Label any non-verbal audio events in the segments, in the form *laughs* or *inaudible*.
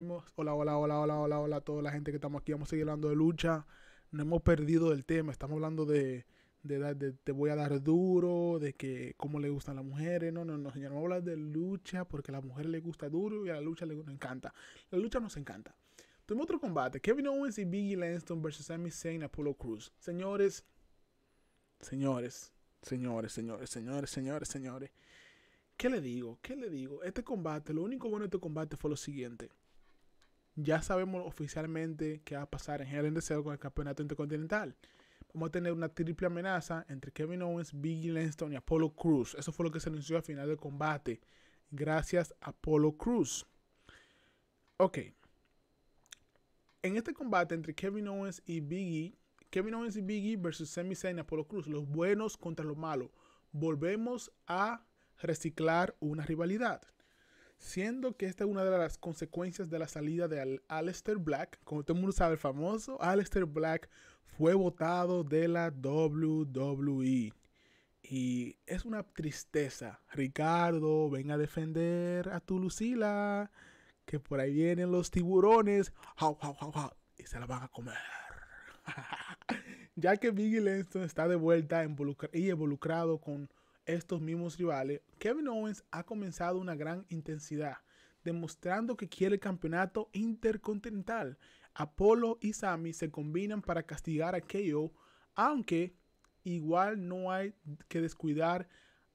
Hola, hola, hola, hola, hola, hola a toda la gente que estamos aquí. Vamos a seguir hablando de lucha. No hemos perdido el tema. Estamos hablando de, te voy a dar duro, de que cómo le gustan las mujeres. No, no, no, señor. Vamos a hablar de lucha porque a la mujer le gusta duro y a la lucha le encanta. La lucha nos encanta. Tenemos otro combate. Kevin Owens y Biggie Lanston versus Sami Zayn y Apollo Cruz. Señores, señores, señores, señores, señores, señores, señores. ¿Qué le digo? ¿Qué le digo? Este combate, lo único bueno de este combate fue lo siguiente ya sabemos oficialmente qué va a pasar en Hell in the con el campeonato intercontinental. Vamos a tener una triple amenaza entre Kevin Owens, Biggie Langston y Apollo Cruz. Eso fue lo que se anunció al final del combate. Gracias a Apollo Cruz. Ok. En este combate entre Kevin Owens y Biggie, Kevin Owens y Biggie versus Sami Zayn y Apollo Cruz, los buenos contra los malos. Volvemos a reciclar una rivalidad siendo que esta es una de las consecuencias de la salida de Aleister Black. Como todo el mundo sabe, el famoso Aleister Black fue votado de la WWE. Y es una tristeza. Ricardo, ven a defender a tu Lucila, que por ahí vienen los tiburones. y se la van a comer. *laughs* ya que Biggie Langston está de vuelta y involucrado con estos mismos rivales, Kevin Owens ha comenzado una gran intensidad, demostrando que quiere el campeonato intercontinental. Apolo y Sami se combinan para castigar a KO, aunque igual no hay que descuidar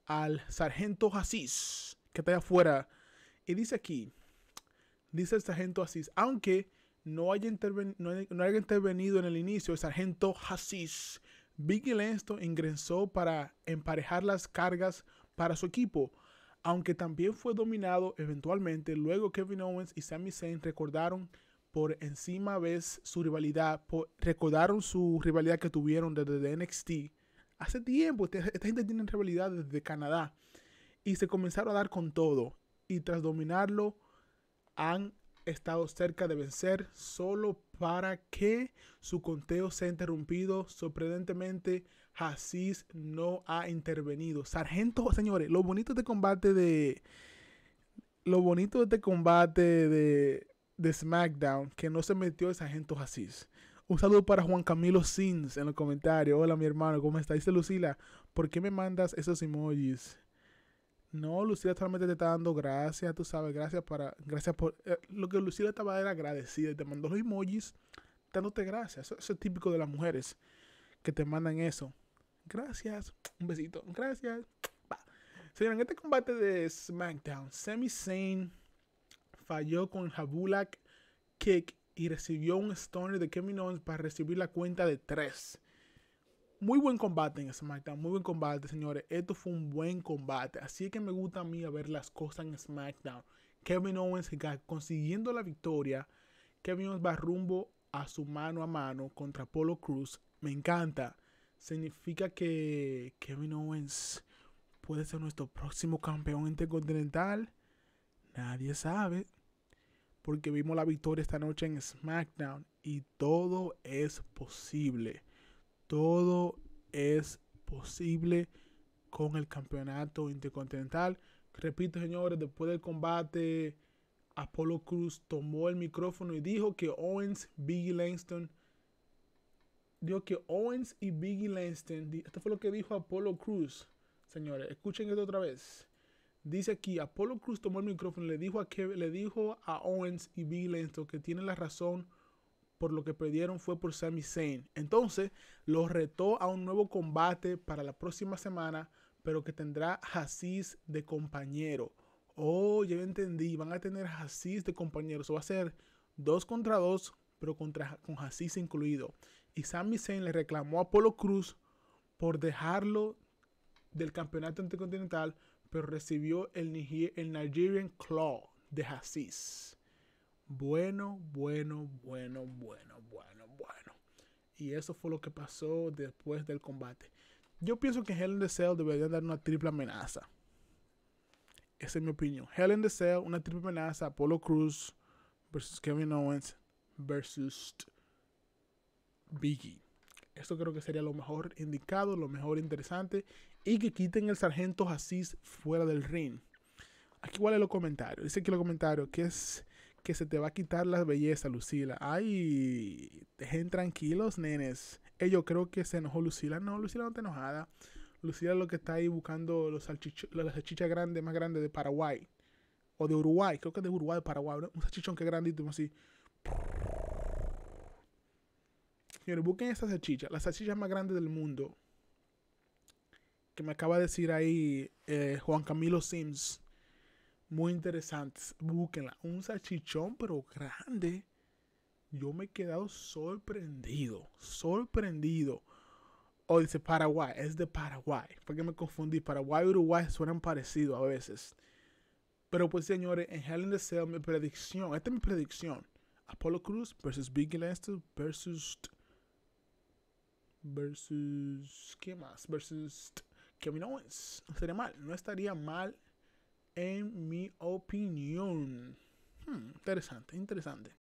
al sargento Asís, que está afuera. Y dice aquí, dice el sargento Asís, aunque no haya, intervenido en el inicio, el sargento Hassis Vicky Lenston ingresó para emparejar las cargas para su equipo, aunque también fue dominado eventualmente luego Kevin Owens y Sami Zayn recordaron por encima vez su rivalidad, recordaron su rivalidad que tuvieron desde NXT. Hace tiempo, esta, esta gente tiene rivalidad desde Canadá y se comenzaron a dar con todo y tras dominarlo han estado cerca de vencer solo para que su conteo sea interrumpido. Sorprendentemente, Hasis no ha intervenido. Sargento, señores, lo bonito de este combate de. Lo bonito de este combate de, de SmackDown, que no se metió el Sargento Hasis. Un saludo para Juan Camilo Sins en los comentarios. Hola, mi hermano, ¿cómo está? Dice Lucila, ¿por qué me mandas esos emojis? No, Lucila solamente te está dando gracias, tú sabes, gracias para, gracias por, eh, lo que Lucila estaba era agradecida y te mandó los emojis dándote gracias. Eso, es típico de las mujeres que te mandan eso. Gracias, un besito, gracias. va. Señora, en este combate de SmackDown, Sami Zayn falló con Habulak Kick y recibió un stoner de Kevin Owens para recibir la cuenta de tres. Muy buen combate en SmackDown, muy buen combate, señores. Esto fue un buen combate. Así que me gusta a mí ver las cosas en SmackDown. Kevin Owens consiguiendo la victoria. Kevin Owens va rumbo a su mano a mano contra Polo Cruz. Me encanta. Significa que Kevin Owens puede ser nuestro próximo campeón intercontinental. Nadie sabe. Porque vimos la victoria esta noche en SmackDown. Y todo es posible. Todo es posible con el campeonato intercontinental. Repito, señores, después del combate, Apolo Cruz tomó el micrófono y dijo que Owens, Biggie Langston, dijo que Owens y Biggie Langston, esto fue lo que dijo Apolo Cruz, señores, escuchen esto otra vez. Dice aquí, Apolo Cruz tomó el micrófono y le dijo a, le dijo a Owens y Biggie Langston que tienen la razón por lo que perdieron fue por Sami Zayn. Entonces los retó a un nuevo combate para la próxima semana, pero que tendrá Hassis de compañero. Oh, ya entendí, van a tener Hasis de compañero. Eso va a ser dos contra dos, pero contra, con Hassis incluido. Y Sami Zayn le reclamó a Polo Cruz por dejarlo del campeonato intercontinental, pero recibió el, Nigerian Claw de Hassis bueno, bueno, bueno, bueno, bueno, bueno. Y eso fue lo que pasó después del combate. Yo pienso que Helen de the Cell debería dar una triple amenaza. Esa es mi opinión. Helen de the Cell, una triple amenaza. Apolo Cruz versus Kevin Owens versus Biggie. Esto creo que sería lo mejor indicado, lo mejor interesante. Y que quiten el sargento Asís fuera del ring. Aquí es los comentarios. Dice aquí los comentarios que es que se te va a quitar la belleza, Lucila. Ay, dejen tranquilos, nenes. Ellos eh, creo que se enojó Lucila. No, Lucila no está enojada. Lucila es lo que está ahí buscando los la salchicha más grandes de Paraguay. O de Uruguay, creo que es de Uruguay, Paraguay. ¿no? Un salchichón que es grandísimo así. Señores, busquen esa salchicha, la salchicha más grande del mundo. Que me acaba de decir ahí eh, Juan Camilo Sims muy interesantes. Búsquenla. Un salchichón, pero grande. Yo me he quedado sorprendido. Sorprendido. O oh, dice Paraguay. Es de Paraguay. Porque me confundí. Paraguay y Uruguay suenan parecidos a veces. Pero pues, señores, en Hell in the Cell, mi predicción. Esta es mi predicción. Apollo Cruz versus Big Lester versus. Versus. ¿Qué más? Versus. Kevin Owens. No estaría mal. No estaría mal en mi opinión. Hmm, interesante, interesante.